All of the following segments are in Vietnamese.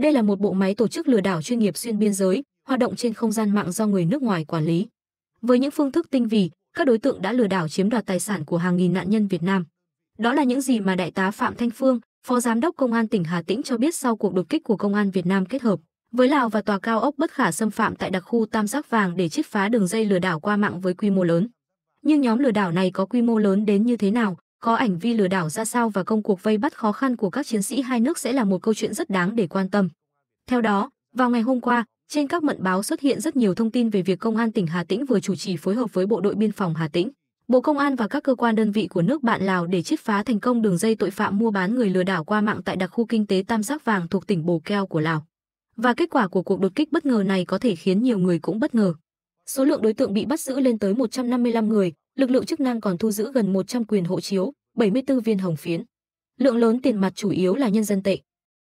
Đây là một bộ máy tổ chức lừa đảo chuyên nghiệp xuyên biên giới, hoạt động trên không gian mạng do người nước ngoài quản lý. Với những phương thức tinh vi, các đối tượng đã lừa đảo chiếm đoạt tài sản của hàng nghìn nạn nhân Việt Nam. Đó là những gì mà đại tá Phạm Thanh Phương, Phó Giám đốc Công an tỉnh Hà Tĩnh cho biết sau cuộc đột kích của Công an Việt Nam kết hợp với Lào và tòa cao ốc bất khả xâm phạm tại đặc khu Tam Giác Vàng để triệt phá đường dây lừa đảo qua mạng với quy mô lớn. Nhưng nhóm lừa đảo này có quy mô lớn đến như thế nào, có ảnh vi lừa đảo ra sao và công cuộc vây bắt khó khăn của các chiến sĩ hai nước sẽ là một câu chuyện rất đáng để quan tâm. Theo đó, vào ngày hôm qua, trên các mận báo xuất hiện rất nhiều thông tin về việc Công an tỉnh Hà Tĩnh vừa chủ trì phối hợp với Bộ đội Biên phòng Hà Tĩnh, Bộ Công an và các cơ quan đơn vị của nước bạn Lào để triệt phá thành công đường dây tội phạm mua bán người lừa đảo qua mạng tại đặc khu kinh tế Tam Giác Vàng thuộc tỉnh Bồ Keo của Lào. Và kết quả của cuộc đột kích bất ngờ này có thể khiến nhiều người cũng bất ngờ. Số lượng đối tượng bị bắt giữ lên tới 155 người, lực lượng chức năng còn thu giữ gần 100 quyền hộ chiếu, 74 viên hồng phiến. Lượng lớn tiền mặt chủ yếu là nhân dân tệ.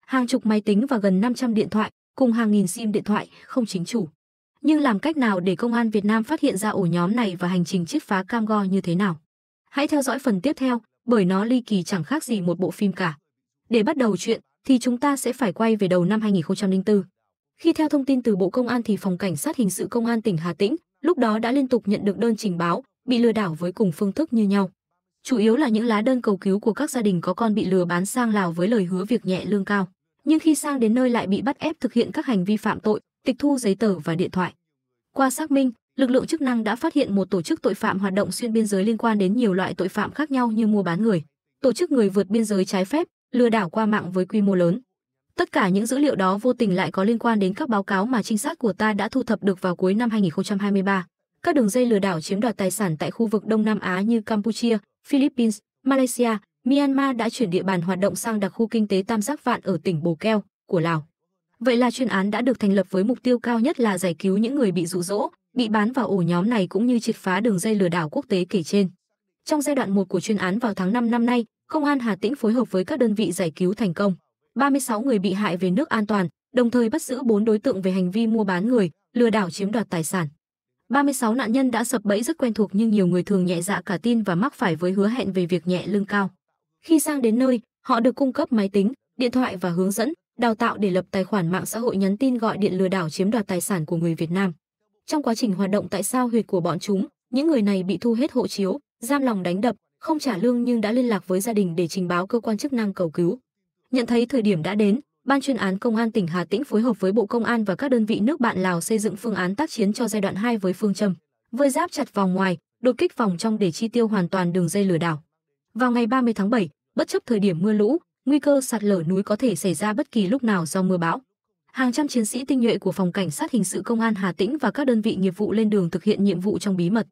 Hàng chục máy tính và gần 500 điện thoại, cùng hàng nghìn sim điện thoại không chính chủ. Nhưng làm cách nào để công an Việt Nam phát hiện ra ổ nhóm này và hành trình chiết phá cam go như thế nào? Hãy theo dõi phần tiếp theo, bởi nó ly kỳ chẳng khác gì một bộ phim cả. Để bắt đầu chuyện, thì chúng ta sẽ phải quay về đầu năm 2004. Khi theo thông tin từ Bộ Công an thì Phòng Cảnh sát Hình sự Công an tỉnh Hà Tĩnh lúc đó đã liên tục nhận được đơn trình báo bị lừa đảo với cùng phương thức như nhau. Chủ yếu là những lá đơn cầu cứu của các gia đình có con bị lừa bán sang Lào với lời hứa việc nhẹ lương cao, nhưng khi sang đến nơi lại bị bắt ép thực hiện các hành vi phạm tội, tịch thu giấy tờ và điện thoại. Qua xác minh, lực lượng chức năng đã phát hiện một tổ chức tội phạm hoạt động xuyên biên giới liên quan đến nhiều loại tội phạm khác nhau như mua bán người, tổ chức người vượt biên giới trái phép, lừa đảo qua mạng với quy mô lớn. Tất cả những dữ liệu đó vô tình lại có liên quan đến các báo cáo mà trinh sát của ta đã thu thập được vào cuối năm 2023. Các đường dây lừa đảo chiếm đoạt tài sản tại khu vực Đông Nam Á như Campuchia, Philippines, Malaysia, Myanmar đã chuyển địa bàn hoạt động sang đặc khu kinh tế Tam Giác Vạn ở tỉnh Bồ Keo của Lào. Vậy là chuyên án đã được thành lập với mục tiêu cao nhất là giải cứu những người bị rụ rỗ, bị bán vào ổ nhóm này cũng như triệt phá đường dây lừa đảo quốc tế kể trên. Trong giai đoạn 1 của chuyên án vào tháng 5 năm nay, Công an Hà Tĩnh phối hợp với các đơn vị giải cứu thành công 36 người bị hại về nước an toàn, đồng thời bắt giữ 4 đối tượng về hành vi mua bán người, lừa đảo chiếm đoạt tài sản. 36 nạn nhân đã sập bẫy rất quen thuộc nhưng nhiều người thường nhẹ dạ cả tin và mắc phải với hứa hẹn về việc nhẹ lương cao. Khi sang đến nơi, họ được cung cấp máy tính, điện thoại và hướng dẫn, đào tạo để lập tài khoản mạng xã hội nhắn tin gọi điện lừa đảo chiếm đoạt tài sản của người Việt Nam. Trong quá trình hoạt động tại sao huyệt của bọn chúng, những người này bị thu hết hộ chiếu, giam lòng đánh đập, không trả lương nhưng đã liên lạc với gia đình để trình báo cơ quan chức năng cầu cứu. Nhận thấy thời điểm đã đến, Ban chuyên án Công an tỉnh Hà Tĩnh phối hợp với Bộ Công an và các đơn vị nước bạn Lào xây dựng phương án tác chiến cho giai đoạn 2 với phương châm vơi giáp chặt vòng ngoài, đột kích vòng trong để chi tiêu hoàn toàn đường dây lừa đảo. Vào ngày 30 tháng 7, bất chấp thời điểm mưa lũ, nguy cơ sạt lở núi có thể xảy ra bất kỳ lúc nào do mưa bão. Hàng trăm chiến sĩ tinh nhuệ của phòng cảnh sát hình sự công an Hà Tĩnh và các đơn vị nghiệp vụ lên đường thực hiện nhiệm vụ trong bí mật.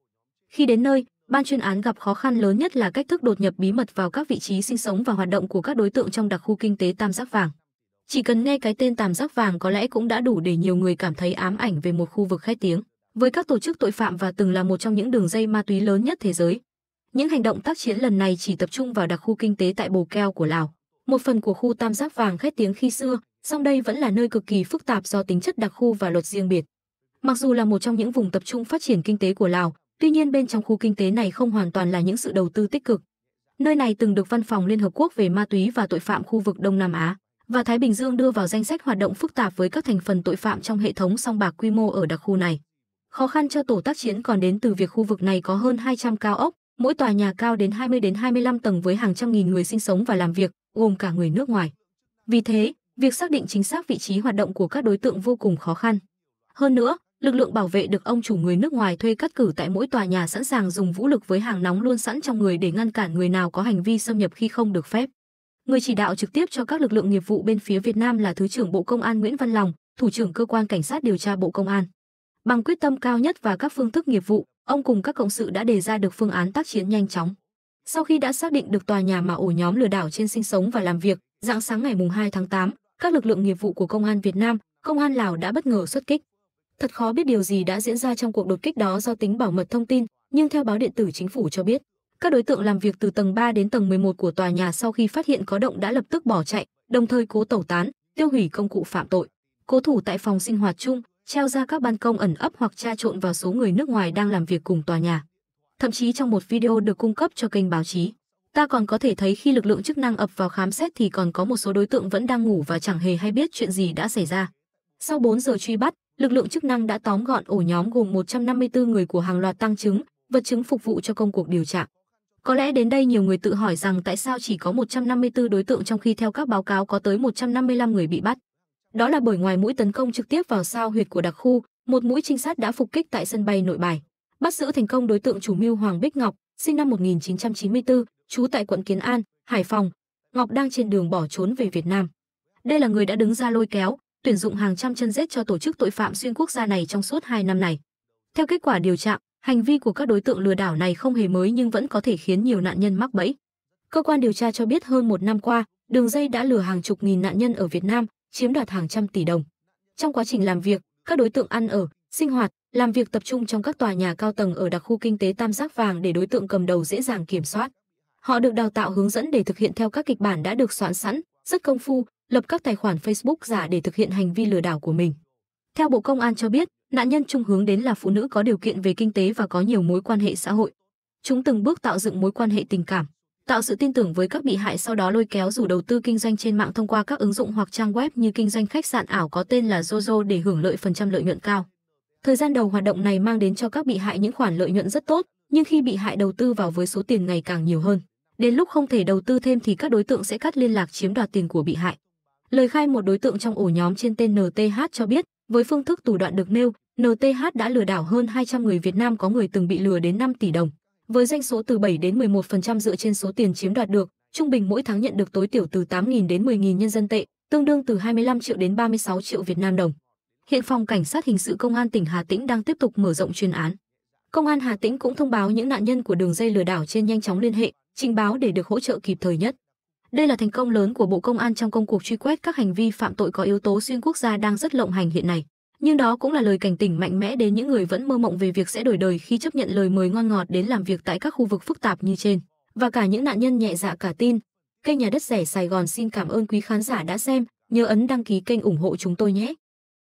Khi đến nơi, ban chuyên án gặp khó khăn lớn nhất là cách thức đột nhập bí mật vào các vị trí sinh sống và hoạt động của các đối tượng trong đặc khu kinh tế Tam Giác Vàng. Chỉ cần nghe cái tên tàm giác vàng có lẽ cũng đã đủ để nhiều người cảm thấy ám ảnh về một khu vực khét tiếng. Với các tổ chức tội phạm và từng là một trong những đường dây ma túy lớn nhất thế giới, những hành động tác chiến lần này chỉ tập trung vào đặc khu kinh tế tại Bồ Keo của Lào, một phần của khu tam giác vàng khét tiếng khi xưa, song đây vẫn là nơi cực kỳ phức tạp do tính chất đặc khu và luật riêng biệt. Mặc dù là một trong những vùng tập trung phát triển kinh tế của Lào, tuy nhiên bên trong khu kinh tế này không hoàn toàn là những sự đầu tư tích cực. Nơi này từng được Văn phòng Liên Hợp Quốc về ma túy và tội phạm khu vực Đông Nam Á và Thái Bình Dương đưa vào danh sách hoạt động phức tạp với các thành phần tội phạm trong hệ thống song bạc quy mô ở đặc khu này. Khó khăn cho tổ tác chiến còn đến từ việc khu vực này có hơn 200 cao ốc, mỗi tòa nhà cao đến 20 đến 25 tầng với hàng trăm nghìn người sinh sống và làm việc, gồm cả người nước ngoài. Vì thế, việc xác định chính xác vị trí hoạt động của các đối tượng vô cùng khó khăn. Hơn nữa, lực lượng bảo vệ được ông chủ người nước ngoài thuê cắt cử tại mỗi tòa nhà sẵn sàng dùng vũ lực với hàng nóng luôn sẵn trong người để ngăn cản người nào có hành vi xâm nhập khi không được phép. Người chỉ đạo trực tiếp cho các lực lượng nghiệp vụ bên phía Việt Nam là Thứ trưởng Bộ Công an Nguyễn Văn Lòng, Thủ trưởng Cơ quan Cảnh sát điều tra Bộ Công an. Bằng quyết tâm cao nhất và các phương thức nghiệp vụ, ông cùng các cộng sự đã đề ra được phương án tác chiến nhanh chóng. Sau khi đã xác định được tòa nhà mà ổ nhóm lừa đảo trên sinh sống và làm việc, dạng sáng ngày 2 tháng 8, các lực lượng nghiệp vụ của Công an Việt Nam, Công an Lào đã bất ngờ xuất kích. Thật khó biết điều gì đã diễn ra trong cuộc đột kích đó do tính bảo mật thông tin, nhưng theo báo điện tử chính phủ cho biết, các đối tượng làm việc từ tầng 3 đến tầng 11 của tòa nhà sau khi phát hiện có động đã lập tức bỏ chạy, đồng thời cố tẩu tán, tiêu hủy công cụ phạm tội. Cố thủ tại phòng sinh hoạt chung, treo ra các ban công ẩn ấp hoặc tra trộn vào số người nước ngoài đang làm việc cùng tòa nhà. Thậm chí trong một video được cung cấp cho kênh báo chí, ta còn có thể thấy khi lực lượng chức năng ập vào khám xét thì còn có một số đối tượng vẫn đang ngủ và chẳng hề hay biết chuyện gì đã xảy ra. Sau 4 giờ truy bắt, lực lượng chức năng đã tóm gọn ổ nhóm gồm 154 người của hàng loạt tăng chứng, vật chứng phục vụ cho công cuộc điều tra. Có lẽ đến đây nhiều người tự hỏi rằng tại sao chỉ có 154 đối tượng trong khi theo các báo cáo có tới 155 người bị bắt. Đó là bởi ngoài mũi tấn công trực tiếp vào sao huyệt của đặc khu, một mũi trinh sát đã phục kích tại sân bay nội bài, bắt giữ thành công đối tượng chủ mưu Hoàng Bích Ngọc, sinh năm 1994, trú tại quận Kiến An, Hải Phòng. Ngọc đang trên đường bỏ trốn về Việt Nam. Đây là người đã đứng ra lôi kéo, tuyển dụng hàng trăm chân rết cho tổ chức tội phạm xuyên quốc gia này trong suốt hai năm này. Theo kết quả điều tra, Hành vi của các đối tượng lừa đảo này không hề mới nhưng vẫn có thể khiến nhiều nạn nhân mắc bẫy. Cơ quan điều tra cho biết hơn một năm qua, đường dây đã lừa hàng chục nghìn nạn nhân ở Việt Nam, chiếm đoạt hàng trăm tỷ đồng. Trong quá trình làm việc, các đối tượng ăn ở, sinh hoạt, làm việc tập trung trong các tòa nhà cao tầng ở đặc khu kinh tế Tam Giác Vàng để đối tượng cầm đầu dễ dàng kiểm soát. Họ được đào tạo hướng dẫn để thực hiện theo các kịch bản đã được soạn sẵn, rất công phu, lập các tài khoản Facebook giả để thực hiện hành vi lừa đảo của mình. Theo Bộ Công an cho biết, nạn nhân chung hướng đến là phụ nữ có điều kiện về kinh tế và có nhiều mối quan hệ xã hội. Chúng từng bước tạo dựng mối quan hệ tình cảm, tạo sự tin tưởng với các bị hại sau đó lôi kéo rủ đầu tư kinh doanh trên mạng thông qua các ứng dụng hoặc trang web như kinh doanh khách sạn ảo có tên là Zozo để hưởng lợi phần trăm lợi nhuận cao. Thời gian đầu hoạt động này mang đến cho các bị hại những khoản lợi nhuận rất tốt, nhưng khi bị hại đầu tư vào với số tiền ngày càng nhiều hơn, đến lúc không thể đầu tư thêm thì các đối tượng sẽ cắt liên lạc chiếm đoạt tiền của bị hại. Lời khai một đối tượng trong ổ nhóm trên tên NTH cho biết, với phương thức thủ đoạn được nêu, NTH đã lừa đảo hơn 200 người Việt Nam có người từng bị lừa đến 5 tỷ đồng. Với doanh số từ 7 đến 11% dựa trên số tiền chiếm đoạt được, trung bình mỗi tháng nhận được tối thiểu từ 8.000 đến 10.000 nhân dân tệ, tương đương từ 25 triệu đến 36 triệu Việt Nam đồng. Hiện phòng cảnh sát hình sự công an tỉnh Hà Tĩnh đang tiếp tục mở rộng chuyên án. Công an Hà Tĩnh cũng thông báo những nạn nhân của đường dây lừa đảo trên nhanh chóng liên hệ, trình báo để được hỗ trợ kịp thời nhất. Đây là thành công lớn của Bộ Công an trong công cuộc truy quét các hành vi phạm tội có yếu tố xuyên quốc gia đang rất lộng hành hiện nay. Nhưng đó cũng là lời cảnh tỉnh mạnh mẽ đến những người vẫn mơ mộng về việc sẽ đổi đời khi chấp nhận lời mời ngon ngọt đến làm việc tại các khu vực phức tạp như trên. Và cả những nạn nhân nhẹ dạ cả tin. Kênh Nhà đất rẻ Sài Gòn xin cảm ơn quý khán giả đã xem, nhớ ấn đăng ký kênh ủng hộ chúng tôi nhé.